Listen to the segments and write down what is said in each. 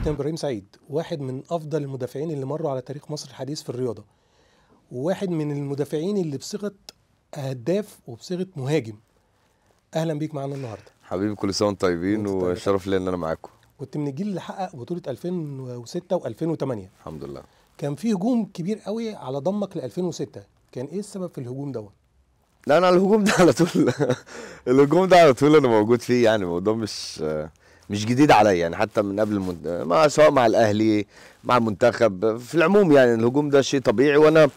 كابتن ابراهيم سعيد واحد من افضل المدافعين اللي مروا على تاريخ مصر الحديث في الرياضه وواحد من المدافعين اللي بصيغه هداف وبصيغه مهاجم اهلا بيك معانا النهارده حبيبي كل سنه وانتم طيبين وشرف طيب. لي ان انا معاكم كنت من الجيل اللي حقق بطوله 2006 و2008 الحمد لله كان في هجوم كبير قوي على ضمك ل 2006 كان ايه السبب في الهجوم دوت لا انا الهجوم ده على طول الهجوم ده على طول انا موجود فيه يعني الموضوع مش مش جديد عليا يعني حتى من قبل المد... ما سواء مع الاهلي مع المنتخب في العموم يعني الهجوم ده شيء طبيعي وانا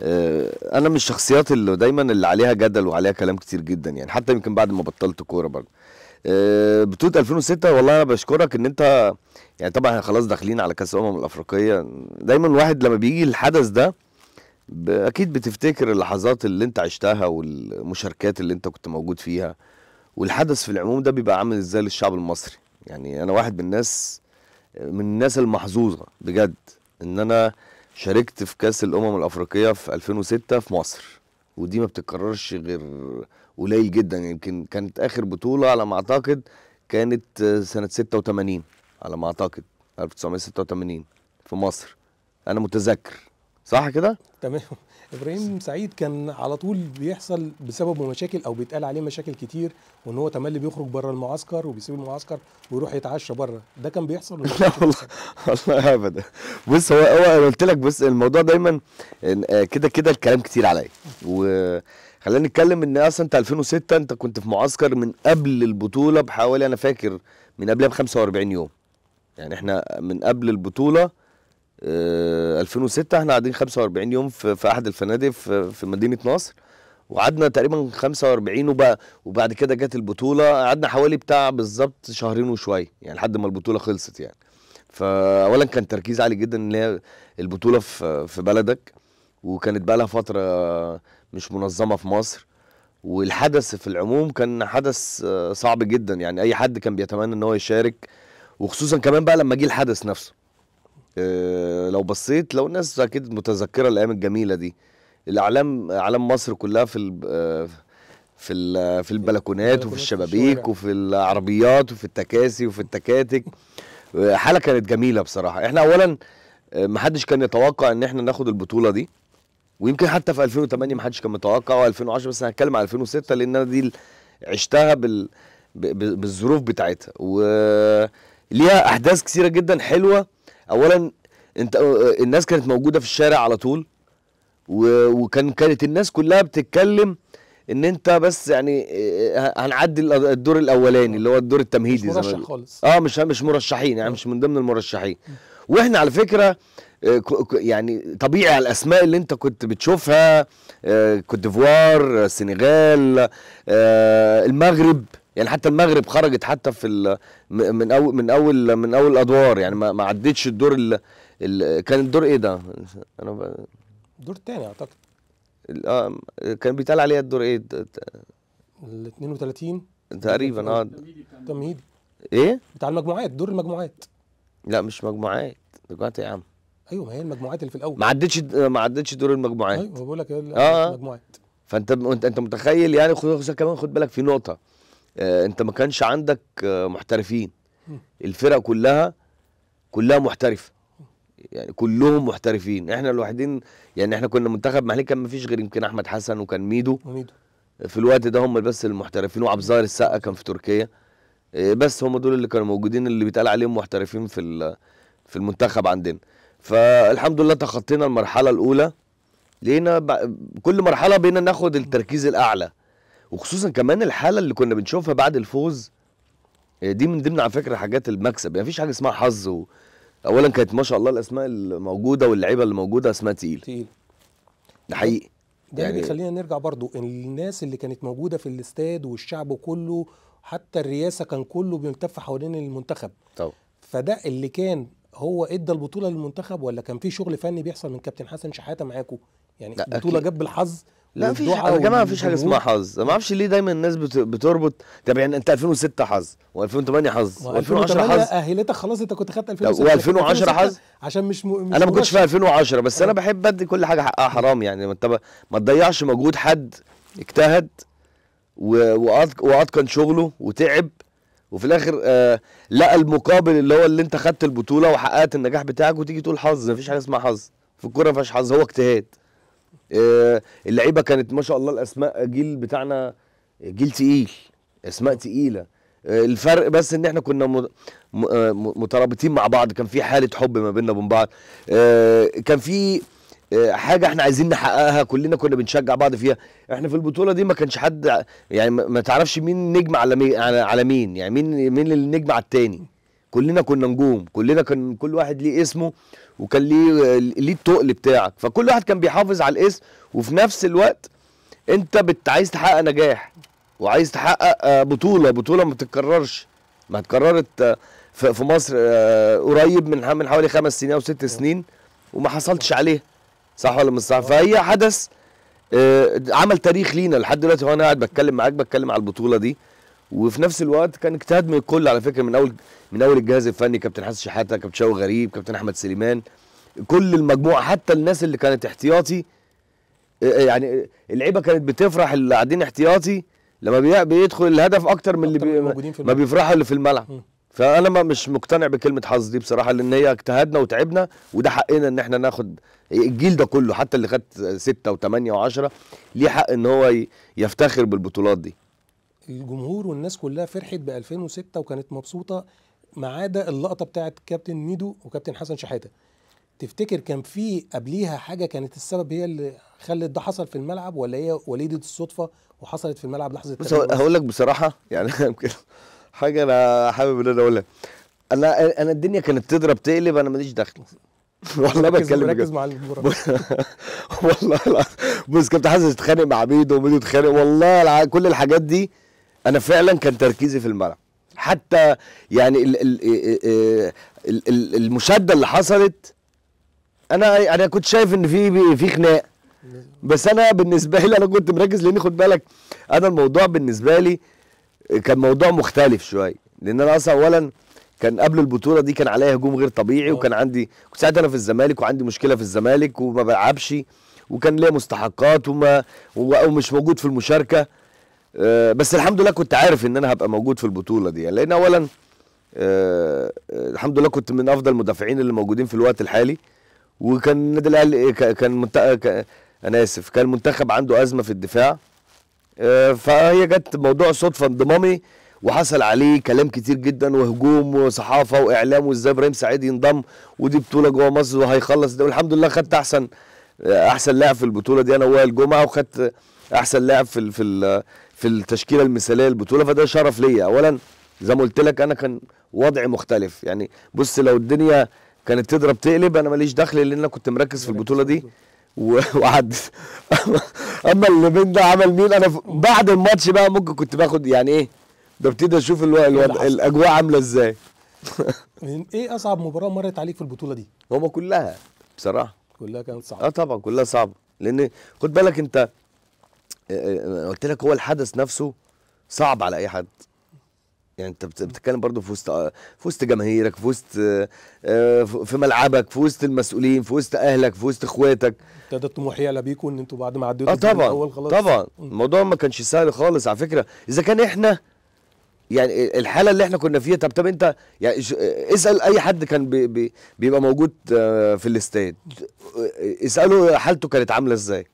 آه، انا من الشخصيات اللي دايما اللي عليها جدل وعليها كلام كتير جدا يعني حتى يمكن بعد ما بطلت كوره برضه آه، بطوله 2006 والله انا بشكرك ان انت يعني طبعا خلاص داخلين على كاس الامم الافريقيه دايما الواحد لما بيجي الحدث ده اكيد بتفتكر اللحظات اللي انت عشتها والمشاركات اللي انت كنت موجود فيها والحدث في العموم ده بيبقى عامل ازاي للشعب المصري يعني انا واحد من الناس من الناس المحظوظه بجد ان انا شاركت في كاس الامم الافريقيه في 2006 في مصر ودي ما بتتكررش غير قليل جدا يمكن يعني كانت اخر بطوله على ما اعتقد كانت سنه 86 على ما اعتقد 1986 في مصر انا متذكر صح كده؟ تمام ابراهيم سعيد كان على طول بيحصل بسببه مشاكل او بيتقال عليه مشاكل كتير وان هو تملي بيخرج بره المعسكر وبيسيب المعسكر ويروح يتعشى بره ده كان بيحصل لا والله والله ابدا بص هو هو انا قلت لك بص الموضوع دايما آه، كده كده الكلام كتير عليا وخلينا نتكلم ان اصلا انت 2006 انت كنت في معسكر من قبل البطوله بحوالي انا فاكر من قبلها ب 45 يوم يعني احنا من قبل البطوله 2006 آه، احنا قاعدين 45 يوم في, في احد الفنادق في, في مدينه نصر وقعدنا تقريبا 45 وبقى وبعد كده جت البطوله قعدنا حوالي بتاع بالظبط شهرين وشويه يعني لحد ما البطوله خلصت يعني فاولا كان تركيز عالي جدا ان هي البطوله في في بلدك وكانت بقى لها فتره مش منظمه في مصر والحدث في العموم كان حدث آه، صعب جدا يعني اي حد كان بيتمنى ان هو يشارك وخصوصا كمان بقى لما جه الحدث نفسه آه، لو بصيت لو الناس اكيد متذكره الايام الجميله دي الاعلام اعلام مصر كلها في آه، في في البلكونات وفي الشبابيك وفي العربيات وفي التكاسي وفي التكاتك آه، حاله كانت جميله بصراحه احنا اولا ما حدش كان يتوقع ان احنا ناخد البطوله دي ويمكن حتى في 2008 ما حدش كان متوقع و2010 بس انا هتكلم على 2006 لان انا دي عشتها بال بالظروف بتاعتها وليها احداث كثيره جدا حلوه اولا انت آه، آه، الناس كانت موجوده في الشارع على طول وكان كانت الناس كلها بتتكلم ان انت بس يعني آه، هنعدي الدور الاولاني اللي هو الدور التمهيدي مش مرشح خالص اه مش مش مرشحين يعني مش من ضمن المرشحين واحنا على فكره يعني طبيعي على الاسماء اللي انت كنت بتشوفها كوت ديفوار السنغال المغرب يعني حتى المغرب خرجت حتى في من اول من اول من اول ادوار يعني ما, عدتش الدور ال كان الدور ايه ده؟ انا ب... الدور الثاني اعتقد اه كان بيتقال عليها الدور ايه؟ ال 32 تقريبا اه تمهيدي ايه؟ بتاع المجموعات دور المجموعات لا مش مجموعات مجموعات يا عم ايوه ما هي المجموعات اللي في الاول ما عدتش ما عدتش دور المجموعات ايوه بقول لك آه، آه. المجموعات آه. فانت انت متخيل يعني خصوصا كمان خد بالك في نقطه آه، انت ما كانش عندك آه، محترفين الفرق كلها كلها محترفه يعني كلهم محترفين احنا الوحيدين يعني احنا كنا منتخب محلي كان ما فيش غير يمكن احمد حسن وكان ميدو وميدو في الوقت ده هم بس المحترفين وعبد الظاهر السقا كان في تركيا آه، بس هم دول اللي كانوا موجودين اللي بيتقال عليهم محترفين في في المنتخب عندنا فالحمد لله تخطينا المرحله الاولى لقينا كل مرحله بقينا ناخد التركيز الاعلى وخصوصا كمان الحاله اللي كنا بنشوفها بعد الفوز آه، دي من ضمن على فكره حاجات المكسب يعني مفيش حاجه اسمها حظ و... اولا كانت ما شاء الله الاسماء الموجوده واللعيبه اللي موجوده اسماء تقيل تقيل ده حقيقي ده يعني بيخلينا نرجع برضو الناس اللي كانت موجوده في الاستاد والشعب كله حتى الرئاسه كان كله بيلتف حوالين المنتخب طبعا فده اللي كان هو ادى البطوله للمنتخب ولا كان في شغل فني بيحصل من كابتن حسن شحاته معاكم يعني البطوله جت بالحظ لا حاجه يا جماعه مفيش حاجه اسمها حظ ما اعرفش ليه دايما الناس بتربط طب يعني انت 2006 حظ و2008 حظ و2010 حظ اهلتك خلاص انت كنت خدت 2006 و2010 حظ عشان مش, م... مش انا ما كنتش في 2010 بس انا آه. بحب ادي كل حاجه حقها حرام يعني ما انت ما تضيعش مجهود حد اجتهد واتقن شغله وتعب وفي الاخر آه لقى المقابل اللي هو اللي انت خدت البطوله وحققت النجاح بتاعك وتيجي تقول حظ مفيش حاجه اسمها حظ في الكوره ما فيهاش حظ هو اجتهاد آه، اللعيبه كانت ما شاء الله الاسماء جيل بتاعنا جيل تقيل اسماء تقيله آه، الفرق بس ان احنا كنا آه، مترابطين مع بعض كان في حاله حب ما بيننا وبين بعض كان في حاجه احنا عايزين نحققها كلنا كنا بنشجع بعض فيها احنا في البطوله دي ما كانش حد يعني ما تعرفش مين نجم على مين على مين يعني مين مين اللي نجم على التاني كلنا كنا نجوم كلنا كان كل واحد ليه اسمه وكان ليه ليه التقل بتاعك فكل واحد كان بيحافظ على الاسم وفي نفس الوقت انت بت عايز تحقق نجاح وعايز تحقق آه، بطوله بطوله ما بتتكررش ما اتكررت آه، في مصر آه، قريب من من حوالي خمس سنين او ست سنين وما حصلتش عليها صح ولا مش صح فهي حدث عمل تاريخ لينا لحد دلوقتي وانا قاعد بتكلم معاك بتكلم على البطوله دي وفي نفس الوقت كان اجتهاد من الكل على فكره من اول من اول الجهاز الفني كابتن حسن شحاته كابتن شاو غريب كابتن احمد سليمان كل المجموعه حتى الناس اللي كانت احتياطي آه، آه، يعني آه، اللعيبه كانت بتفرح اللي قاعدين احتياطي لما بيدخل الهدف اكتر من اللي بي ما بيفرحوا اللي في الملعب فانا ما مش مقتنع بكلمه حظ دي بصراحه لان هي اجتهدنا وتعبنا وده حقنا ان احنا ناخد الجيل ده كله حتى اللي خد ستة وثمانية وعشرة ليه حق ان هو يفتخر بالبطولات دي الجمهور والناس كلها فرحت ب 2006 وكانت مبسوطه ما عدا اللقطه بتاعت كابتن ميدو وكابتن حسن شحاته تفتكر كان في قبليها حاجه كانت السبب هي اللي خلت ده حصل في الملعب ولا هي وليده الصدفه وحصلت في الملعب لحظه بس هقول لك بصراحه يعني حاجه انا حابب ان انا اقولها انا انا الدنيا كانت تضرب تقلب انا ماليش دخل والله بتكلم ركز مع المباراه والله العظيم بص كابتن حسن اتخانق مع ميدو وميدو اتخانق والله كل الحاجات دي انا فعلا كان تركيزي في الملعب حتى يعني الـ الـ إيه- إيه- إيه- الـ الـ المشاده اللي حصلت انا يعني انا كنت شايف ان في في خناق بس انا بالنسبه لي انا كنت مركز لان خد بالك انا الموضوع بالنسبه لي كان موضوع مختلف شويه لان انا اصلا اولا كان قبل البطوله دي كان عليا هجوم غير طبيعي آه. وكان عندي كنت ساعتها انا في الزمالك وعندي مشكله في الزمالك وما بلعبش وكان ليا مستحقات وما ومش موجود في المشاركه آه، بس الحمد لله كنت عارف ان انا هبقى موجود في البطوله دي يعني لان اولا آه، آه، الحمد لله كنت من افضل المدافعين اللي موجودين في الوقت الحالي وكان النادي الاهلي كان انا اسف كان المنتخب عنده ازمه في الدفاع فهي جت موضوع صدفه انضمامي وحصل عليه كلام كتير جدا وهجوم وصحافه واعلام وازاي ابراهيم سعيد ينضم ودي بطوله جوه مصر وهيخلص ده والحمد لله خدت احسن احسن لاعب في البطوله دي انا وائل جمعه وخدت احسن لاعب في في في التشكيله المثاليه للبطوله فده شرف ليا اولا زي ما قلت لك انا كان وضعي مختلف يعني بص لو الدنيا كانت تضرب تقلب انا ماليش دخل لان انا كنت مركز في البطوله دي وعدت اما اللي بين ده عمل مين انا بعد الماتش بقى ممكن كنت باخد يعني ايه ببتدي اشوف إيه الوضع الاجواء عامله ازاي إيه-, ايه اصعب مباراه مرت عليك في البطوله دي؟ هما كلها بصراحه كلها كانت صعبه اه طبعا كلها صعبه لان خد بالك انت انا قلت لك هو الحدث نفسه صعب على اي حد يعني انت بتتكلم برضه في وسط في وسط جماهيرك في وسط آه، في ملعبك في وسط المسؤولين في وسط اهلك في وسط اخواتك ابتدى الطموح يعلى بيكم ان انتوا بعد ما عديتوا اه طبعا الأول خلاص طبعا الموضوع ما كانش سهل خالص على فكره اذا كان احنا يعني الحاله اللي احنا كنا فيها طب طب انت يعني اسال اي حد كان بي بي بيبقى موجود آه، في الاستاد اساله حالته كانت عامله ازاي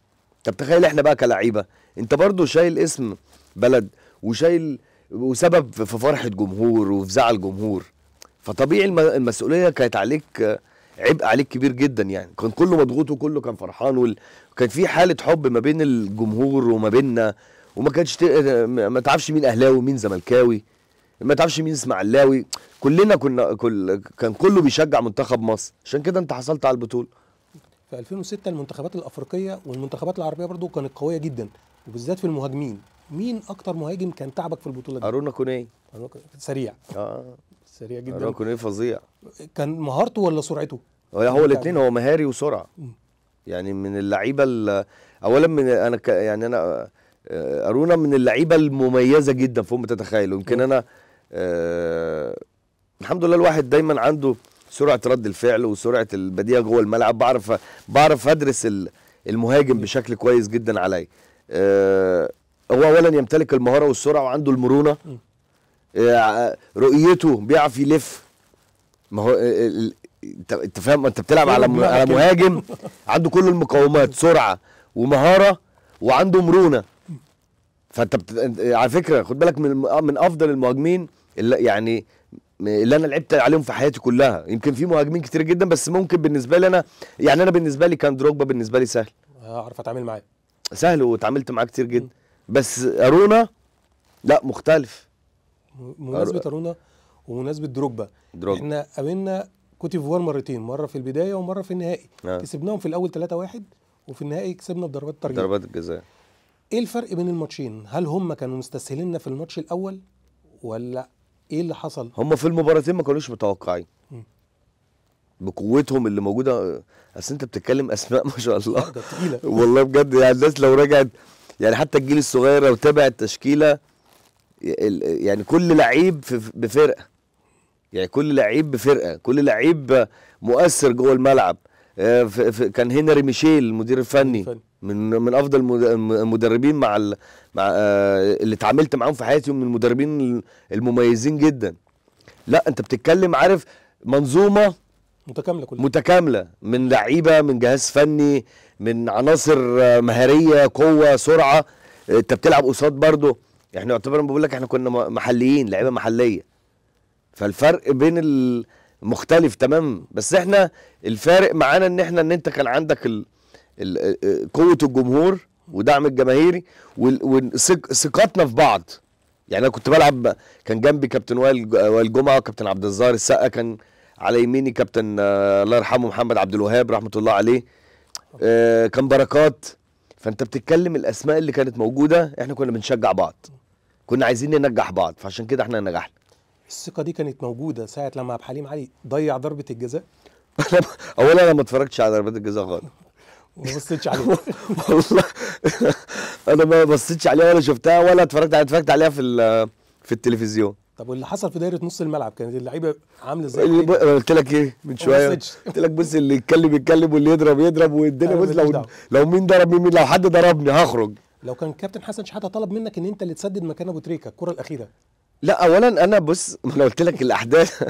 طب تخيل احنا بقى كلعيبه انت برضو شايل اسم بلد وشايل وسبب في فرحه جمهور وفي زعل جمهور فطبيعي المسؤوليه كانت عليك عبء عليك كبير جدا يعني كان كله مضغوط وكله كان فرحان وكان في حاله حب ما بين الجمهور وما بيننا وما كانش ت... ما تعرفش مين اهلاوي ومين زملكاوي ما تعرفش مين اسماعيلاوي كلنا كنا كل كان كله بيشجع منتخب مصر عشان كده انت حصلت على البطوله في 2006 المنتخبات الافريقيه والمنتخبات العربيه برضو كانت قويه جدا وبالذات في المهاجمين مين اكتر مهاجم كان تعبك في البطوله دي ارونا كونيه سريع اه سريع جدا ارونا كونيه فظيع كان مهارته ولا سرعته هو الاثنين هو مهاري وسرعه يعني من اللعيبه اولا من انا ك يعني انا آه، ارونا من اللعيبه المميزه جدا فوق ما تتخيلوا يمكن انا آه الحمد لله الواحد دايما عنده سرعه رد الفعل وسرعه البديهه جوه الملعب بعرف بعرف ادرس المهاجم بشكل كويس جدا عليا أه هو اولا يمتلك المهاره والسرعه وعنده المرونه آه، رؤيته بيعرف يلف ما هو انت فاهم انت بتلعب على على مهاجم عنده كل المقومات سرعه ومهاره وعنده مرونه فانت آه، على فكره خد بالك من آه، من افضل المهاجمين اللي يعني اللي انا لعبت عليهم في حياتي كلها يمكن في مهاجمين كتير جدا بس ممكن بالنسبه لي انا يعني انا بالنسبه لي كان دروجبا بالنسبه لي سهل اعرف اتعامل معاه سهل وتعاملت معاه كتير جدا بس ارونا لا مختلف مناسبه ارونا ومناسبه دروجبا احنا قابلنا كوتيفوار مرتين مره في البدايه ومره في النهائي آه. كسبناهم في الاول 3-1 وفي النهائي كسبنا بضربات الترجيح ضربات الجزاء ايه الفرق بين الماتشين هل هم كانوا مستسهليننا في الماتش الاول ولا ايه اللي حصل؟ هم في المباراتين ما كانوش متوقعين بقوتهم اللي موجوده اصل انت بتتكلم اسماء ما شاء الله تقيله والله بجد يعني الناس لو رجعت يعني حتى الجيل الصغير لو تابع التشكيله يعني كل لعيب بفرقه يعني كل لعيب بفرقه كل لعيب مؤثر جوه الملعب آه، كان هنري ميشيل المدير الفني من من افضل المدربين مع ال... مع آه، اللي اتعاملت معاهم في حياتي ومن المدربين المميزين جدا لا انت بتتكلم عارف منظومه متكامله كلها متكامله من لعيبه من جهاز فني من عناصر آه، مهاريه قوه سرعه انت بتلعب قصاد برضه احنا يعتبر بقول لك احنا كنا محليين لعيبه محليه فالفرق بين مختلف تمام بس احنا الفارق معانا ان احنا ان انت كان عندك ال... قوه الجمهور ودعم الجماهيري وثقتنا في بعض يعني انا كنت بلعب كان جنبي كابتن وائل وائل جمعه كابتن عبد الظاهر السقا كان على يميني كابتن آه، الله يرحمه محمد عبد الوهاب رحمه الله عليه آه، كان بركات فانت بتتكلم الاسماء اللي كانت موجوده احنا كنا بنشجع بعض كنا عايزين ننجح بعض فعشان كده احنا نجحنا الثقه دي كانت موجوده ساعه لما عبد الحليم علي ضيع ضربه الجزاء اولا انا ما اتفرجتش على ضربات الجزاء خالص ما بصيتش عليها والله انا ما بصيتش عليها ولا شفتها ولا اتفرجت عليها اتفرجت عليها في في التلفزيون طب واللي حصل في دايره نص الملعب كانت اللعيبه عامله ازاي؟ انا قلت لك ايه من شويه قلت لك بص اللي يتكلم يتكلم واللي يضرب يضرب والدنيا بص لو دعوة. لو مين ضرب مين لو حد ضربني هخرج لو كان كابتن حسن شحاته طلب منك ان انت اللي تسدد مكان ابو تريكه الكره الاخيره لا اولا انا بص ما انا قلت لك الاحداث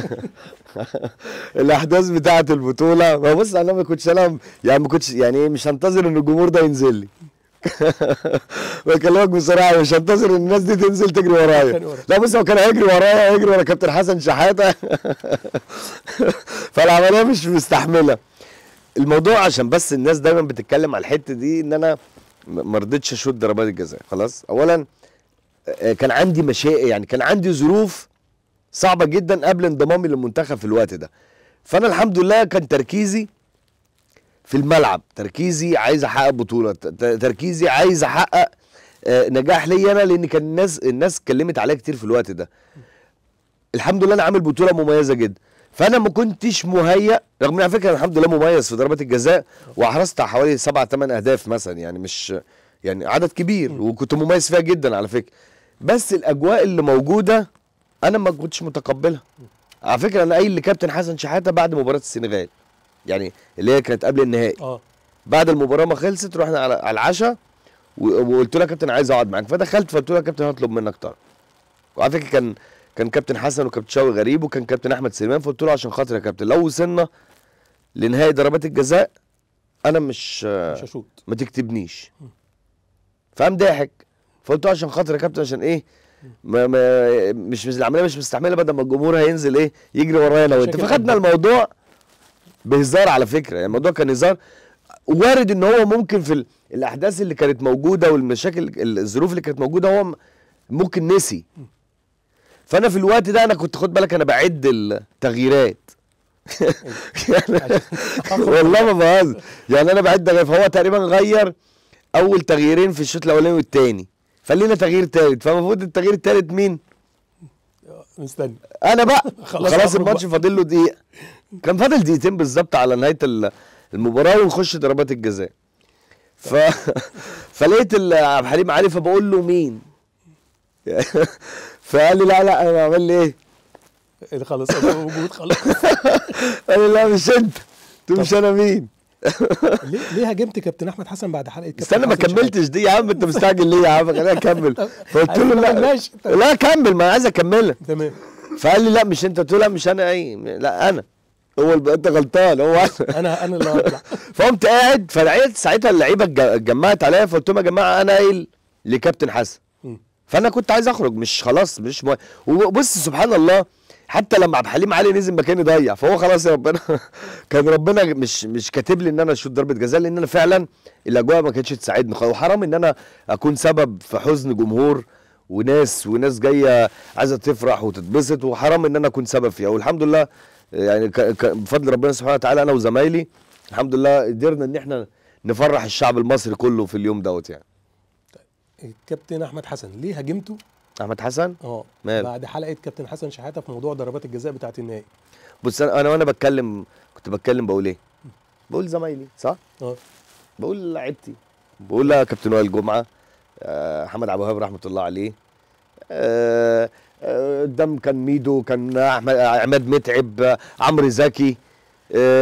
الاحداث بتاعه البطوله ما بص انا ما كنتش انا يعني ما كنتش يعني ايه مش هنتظر ان الجمهور ده ينزل لي بكلمك بصراحه مش هنتظر ان الناس دي تنزل تجري ورايا لا بص هو كان هيجري ورايا هيجري ورا كابتن حسن شحاته فالعمليه مش مستحمله الموضوع عشان بس الناس دايما بتتكلم على الحته دي ان انا ما رضيتش اشوط ضربات الجزاء خلاص اولا آه، كان عندي مشا يعني كان عندي ظروف صعبه جدا قبل انضمامي للمنتخب في الوقت ده فانا الحمد لله كان تركيزي في الملعب تركيزي عايز احقق بطوله تركيزي عايز احقق آه، نجاح ليا انا لان كان الناس الناس اتكلمت عليا كتير في الوقت ده الحمد لله انا عامل بطوله مميزه جدا فانا ما كنتش مهيأ رغم ان على فكره الحمد لله مميز في ضربات الجزاء واحرزت حوالي 7 8 اهداف مثلا يعني مش يعني عدد كبير وكنت مميز فيها جدا على فكره بس الاجواء اللي موجوده انا ما كنتش متقبلها على فكره انا قايل لكابتن حسن شحاته بعد مباراه السنغال يعني اللي هي كانت قبل النهائي اه بعد المباراه ما خلصت رحنا على العشاء وقلت له يا كابتن عايز اقعد معاك فدخلت فقلت له يا كابتن هطلب منك طرد وعلى فكره كان كان كابتن حسن وكابتن شاوي غريب وكان كابتن احمد سليمان فقلت له عشان خاطر يا كابتن لو وصلنا لنهائي ضربات الجزاء انا مش مش هشوط ما تكتبنيش فقام ضاحك فقلت له عشان خاطر يا كابتن عشان ايه ما ما مش العمليه مش مستحمله بدل ما الجمهور هينزل ايه يجري ورايا انا وانت فخدنا الموضوع بهزار على فكره يعني الموضوع كان هزار وارد ان هو ممكن في الاحداث اللي كانت موجوده والمشاكل الظروف اللي كانت موجوده هو ممكن نسي فانا في الوقت ده انا كنت خد بالك انا بعد التغييرات يعني والله ما بهزر يعني انا بعد فهو تقريبا غير اول تغييرين في الشوط الاولاني والثاني فلينا تغيير ثالث فالمفروض التغيير الثالث مين؟ مستني انا بقى خلاص, خلاص الماتش فاضل له دقيقه كان فاضل دقيقتين بالظبط على نهايه المباراه ونخش ضربات الجزاء ف... فلقيت عبد الحليم علي فبقول له مين فقال لي لا لا انا بعمل لي ايه, إيه خلاص انا موجود خلاص قال لي لا مش انت قلت مش انا مين ليه ليه هاجمت كابتن احمد حسن بعد حلقه كابتن استنى ما كملتش دي يا عم انت مستعجل ليه يا عم خليني اكمل فقلت له لا ماشي لا كمل ما انا عايز اكملها تمام فقال لي لا مش انت قلت له لا مش انا اي لا انا هو انت غلطان هو انا انا انا اللي هطلع فقمت قاعد فلقيت ساعتها اللعيبه اتجمعت عليا فقلت لهم يا جماعه انا قايل لكابتن حسن فانا كنت عايز اخرج مش خلاص مش مهم وبص سبحان الله حتى لما عبد الحليم علي نزل مكاني ضيع فهو خلاص يا ربنا كان ربنا مش مش كاتب لي ان انا اشوط ضربه جزاء لان انا فعلا الاجواء ما كانتش تساعدني وحرام ان انا اكون سبب في حزن جمهور وناس وناس جايه عايزه تفرح وتتبسط وحرام ان انا اكون سبب فيها والحمد لله يعني بفضل ربنا سبحانه وتعالى انا وزمايلي الحمد لله قدرنا ان احنا نفرح الشعب المصري كله في اليوم دوت يعني. طيب الكابتن احمد حسن ليه هاجمته احمد حسن اه بعد حلقه كابتن حسن شحاته في موضوع ضربات الجزاء بتاعت النهائي بص انا وانا بتكلم كنت بتكلم بقول ايه بقول زمايلي صح اه بقول لعيبتي بقول لها كابتن وائل جمعه آه، محمد عبد الوهاب رحمه الله عليه آه، آه، قدام كان ميدو كان احمد عماد متعب عمرو زكي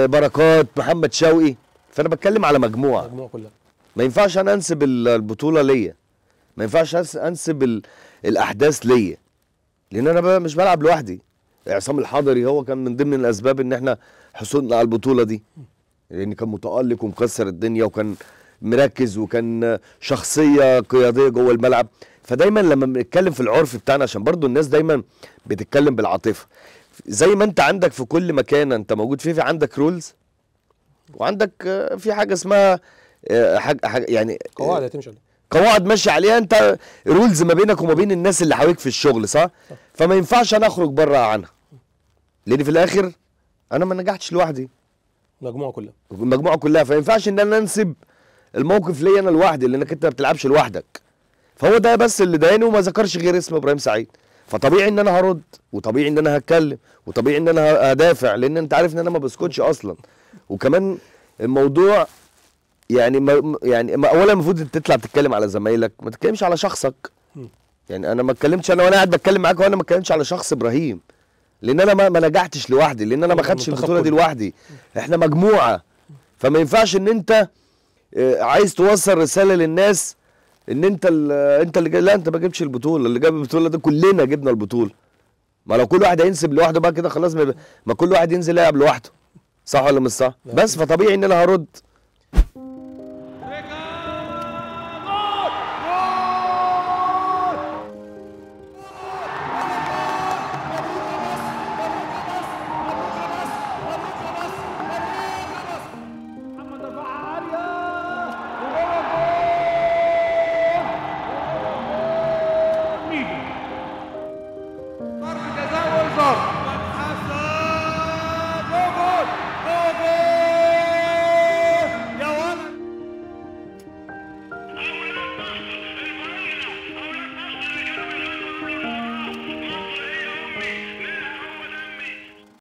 بركات محمد شوقي فانا بتكلم على مجموعه مجموعه كلها ما ينفعش انا انسب البطوله ليا ما ينفعش انسب الاحداث ليا لان انا مش بلعب لوحدي عصام الحضري هو كان من ضمن الاسباب ان احنا حصولنا على البطوله دي لان كان متالق ومكسر الدنيا وكان مركز وكان شخصيه قياديه جوه الملعب فدايما لما بنتكلم في العرف بتاعنا عشان برضو الناس دايما بتتكلم بالعاطفه زي ما انت عندك في كل مكان انت موجود فيه في عندك رولز وعندك في حاجه اسمها آه، حاجة يعني قواعد هتمشي قواعد ماشي عليها انت رولز ما بينك وما بين الناس اللي حواليك في الشغل صح؟, صح. فما ينفعش انا اخرج بره عنها لان في الاخر انا ما نجحتش لوحدي المجموعه كلها المجموعه كلها فما ينفعش ان انا انسب الموقف ليا انا لوحدي لانك انت ما بتلعبش لوحدك فهو ده بس اللي ضايقني وما ذكرش غير اسم ابراهيم سعيد فطبيعي ان انا هرد وطبيعي ان انا هتكلم وطبيعي ان انا هدافع لان انت عارف ان انا ما بسكتش اصلا وكمان الموضوع يعني ما يعني ما اولا المفروض انت تطلع تتكلم على زمايلك ما تتكلمش على شخصك يعني انا ما اتكلمتش انا وانا قاعد بتكلم معاك وانا ما اتكلمتش على شخص ابراهيم لان انا ما, ما نجحتش لوحدي لان انا ما خدتش البطوله دي لوحدي احنا مجموعه فما ينفعش ان انت آه، عايز توصل رساله للناس ان انت انت اللي لا انت ما جبتش البطوله اللي جاب البطوله ده كلنا جبنا البطوله ما لو كل واحد هينسب لوحده بقى كده خلاص ما, ما كل واحد ينزل يلعب لوحده صح ولا مش صح بس فطبيعي ان انا هرد